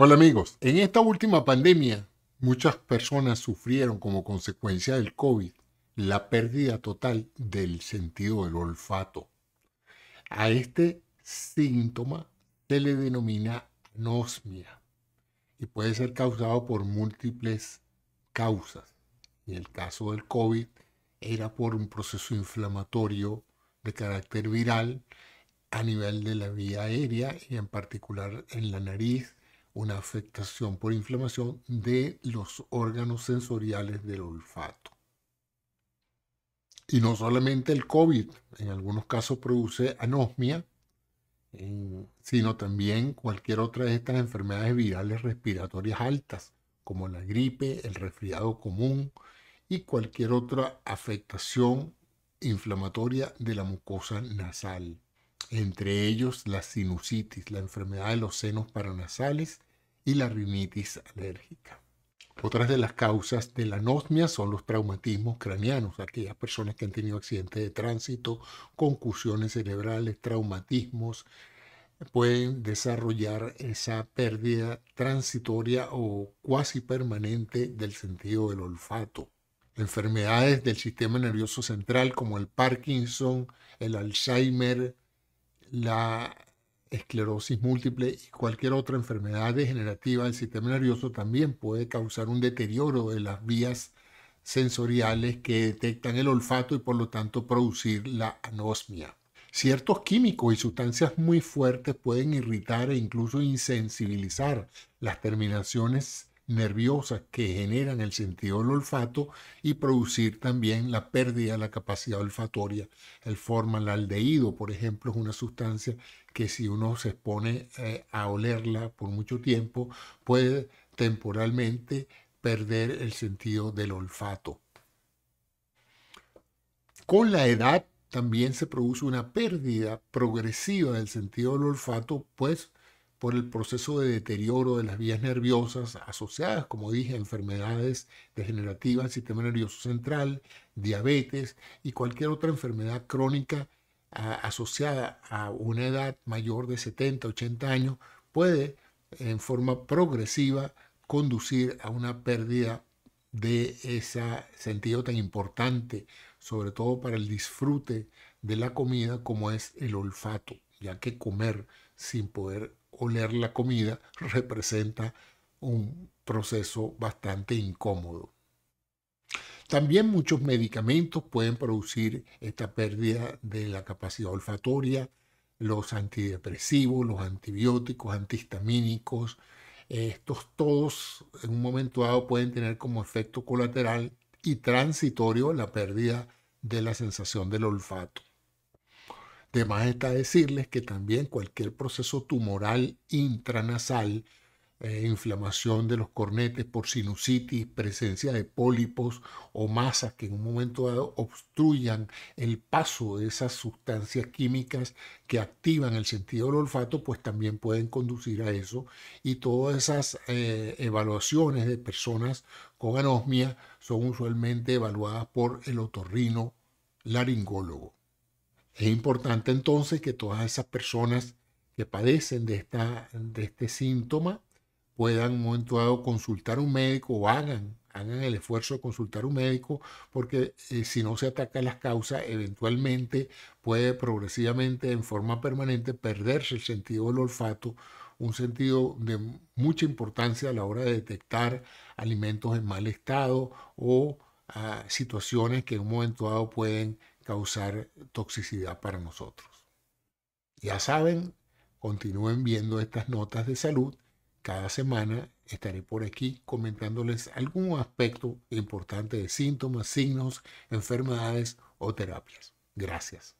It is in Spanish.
Hola amigos, en esta última pandemia muchas personas sufrieron como consecuencia del COVID la pérdida total del sentido del olfato. A este síntoma se le denomina nosmia y puede ser causado por múltiples causas. En el caso del COVID era por un proceso inflamatorio de carácter viral a nivel de la vía aérea y en particular en la nariz una afectación por inflamación de los órganos sensoriales del olfato. Y no solamente el COVID, en algunos casos produce anosmia, sino también cualquier otra de estas enfermedades virales respiratorias altas, como la gripe, el resfriado común y cualquier otra afectación inflamatoria de la mucosa nasal, entre ellos la sinusitis, la enfermedad de los senos paranasales y la rinitis alérgica. Otras de las causas de la anosmia son los traumatismos craneanos, aquellas personas que han tenido accidentes de tránsito, concusiones cerebrales, traumatismos, pueden desarrollar esa pérdida transitoria o cuasi permanente del sentido del olfato. Enfermedades del sistema nervioso central como el Parkinson, el Alzheimer, la esclerosis múltiple y cualquier otra enfermedad degenerativa del sistema nervioso también puede causar un deterioro de las vías sensoriales que detectan el olfato y por lo tanto producir la anosmia. Ciertos químicos y sustancias muy fuertes pueden irritar e incluso insensibilizar las terminaciones nerviosas que generan el sentido del olfato y producir también la pérdida de la capacidad olfatoria. El formaldehído, por ejemplo, es una sustancia que si uno se expone eh, a olerla por mucho tiempo, puede temporalmente perder el sentido del olfato. Con la edad también se produce una pérdida progresiva del sentido del olfato, pues por el proceso de deterioro de las vías nerviosas asociadas, como dije, a enfermedades degenerativas del sistema nervioso central, diabetes y cualquier otra enfermedad crónica asociada a una edad mayor de 70, 80 años, puede en forma progresiva conducir a una pérdida de ese sentido tan importante sobre todo para el disfrute de la comida, como es el olfato, ya que comer sin poder oler la comida representa un proceso bastante incómodo. También muchos medicamentos pueden producir esta pérdida de la capacidad olfatoria, los antidepresivos, los antibióticos, antihistamínicos, estos todos en un momento dado pueden tener como efecto colateral y transitorio la pérdida de la sensación del olfato. De más está decirles que también cualquier proceso tumoral intranasal eh, inflamación de los cornetes por sinusitis, presencia de pólipos o masas que en un momento dado obstruyan el paso de esas sustancias químicas que activan el sentido del olfato, pues también pueden conducir a eso. Y todas esas eh, evaluaciones de personas con anosmia son usualmente evaluadas por el otorrino laringólogo. Es importante entonces que todas esas personas que padecen de, de este síntoma puedan en un momento dado consultar un médico o hagan, hagan el esfuerzo de consultar un médico, porque eh, si no se atacan las causas, eventualmente puede progresivamente, en forma permanente, perderse el sentido del olfato, un sentido de mucha importancia a la hora de detectar alimentos en mal estado o ah, situaciones que en un momento dado pueden causar toxicidad para nosotros. Ya saben, continúen viendo estas notas de salud cada semana estaré por aquí comentándoles algún aspecto importante de síntomas, signos, enfermedades o terapias. Gracias.